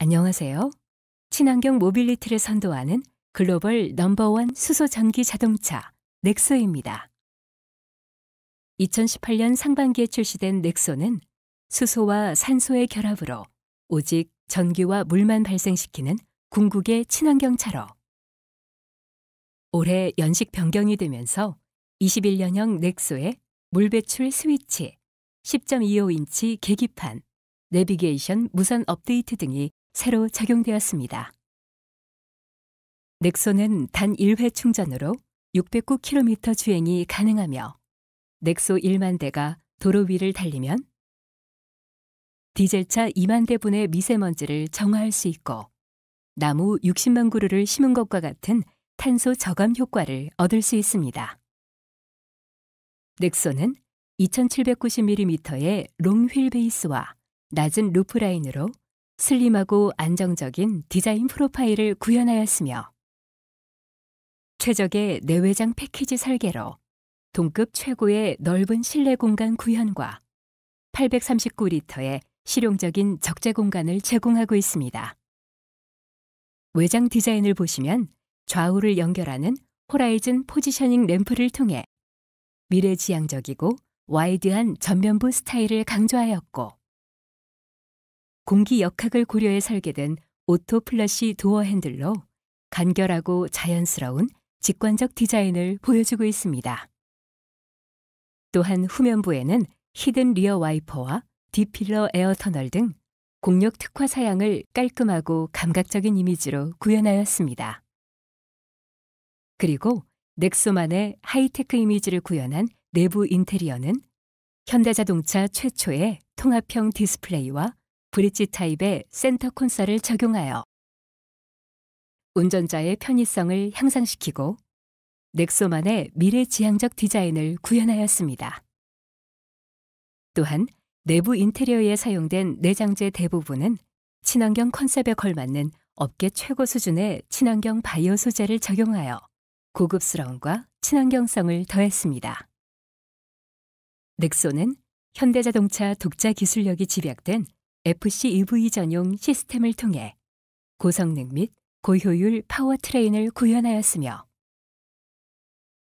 안녕하세요. 친환경 모빌리티를 선도하는 글로벌 넘버원 수소 전기 자동차 넥소입니다. 2018년 상반기에 출시된 넥소는 수소와 산소의 결합으로 오직 전기와 물만 발생시키는 궁극의 친환경 차로 올해 연식 변경이 되면서 21년형 넥소의 물 배출 스위치, 10.25인치 계기판, 내비게이션 무선 업데이트 등이 새로 적용되었습니다. 넥소는 단 1회 충전으로 609km 주행이 가능하며 넥소 1만 대가 도로 위를 달리면 디젤차 2만 대분의 미세먼지를 정화할 수 있고 나무 60만 그루를 심은 것과 같은 탄소 저감 효과를 얻을 수 있습니다. 넥소는 2790mm의 롱휠 베이스와 낮은 루프 라인으로 슬림하고 안정적인 디자인 프로파일을 구현하였으며 최적의 내외장 패키지 설계로 동급 최고의 넓은 실내 공간 구현과 839리터의 실용적인 적재 공간을 제공하고 있습니다. 외장 디자인을 보시면 좌우를 연결하는 호라이즌 포지셔닝 램프를 통해 미래지향적이고 와이드한 전면부 스타일을 강조하였고 공기 역학을 고려해 설계된 오토 플러시 도어 핸들로 간결하고 자연스러운 직관적 디자인을 보여주고 있습니다. 또한 후면부에는 히든 리어 와이퍼와 디필러 에어 터널 등 공력 특화 사양을 깔끔하고 감각적인 이미지로 구현하였습니다. 그리고 넥소만의 하이테크 이미지를 구현한 내부 인테리어는 현대자동차 최초의 통합형 디스플레이와 브릿지 타입의 센터 콘솔을 적용하여 운전자의 편의성을 향상시키고 넥소만의 미래지향적 디자인을 구현하였습니다. 또한 내부 인테리어에 사용된 내장재 대부분은 친환경 컨셉에 걸맞는 업계 최고 수준의 친환경 바이오 소재를 적용하여 고급스러움과 친환경성을 더했습니다. 넥소는 현대자동차 독자 기술력이 집약된 FCEV 전용 시스템을 통해 고성능 및 고효율 파워트레인을 구현하였으며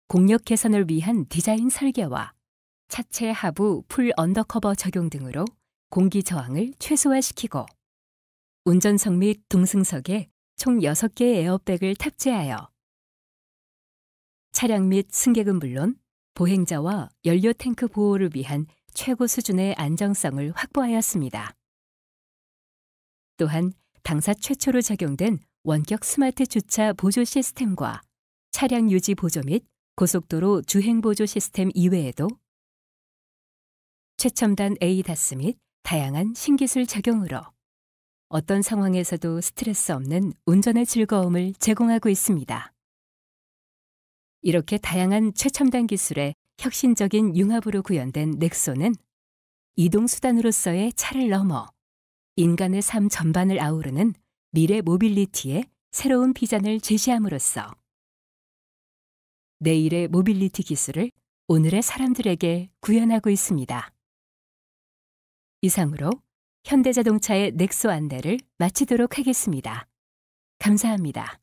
공력 개선을 위한 디자인 설계와 차체 하부 풀 언더커버 적용 등으로 공기 저항을 최소화시키고 운전석 및 동승석에 총 6개의 에어백을 탑재하여 차량 및 승객은 물론 보행자와 연료 탱크 보호를 위한 최고 수준의 안정성을 확보하였습니다. 또한 당사 최초로 적용된 원격 스마트 주차 보조 시스템과 차량 유지 보조 및 고속도로 주행 보조 시스템 이외에도 최첨단 ADAS 및 다양한 신기술 적용으로 어떤 상황에서도 스트레스 없는 운전의 즐거움을 제공하고 있습니다. 이렇게 다양한 최첨단 기술의 혁신적인 융합으로 구현된 넥소는 이동수단으로서의 차를 넘어 인간의 삶 전반을 아우르는 미래 모빌리티의 새로운 비전을 제시함으로써 내일의 모빌리티 기술을 오늘의 사람들에게 구현하고 있습니다. 이상으로 현대자동차의 넥소 안내를 마치도록 하겠습니다. 감사합니다.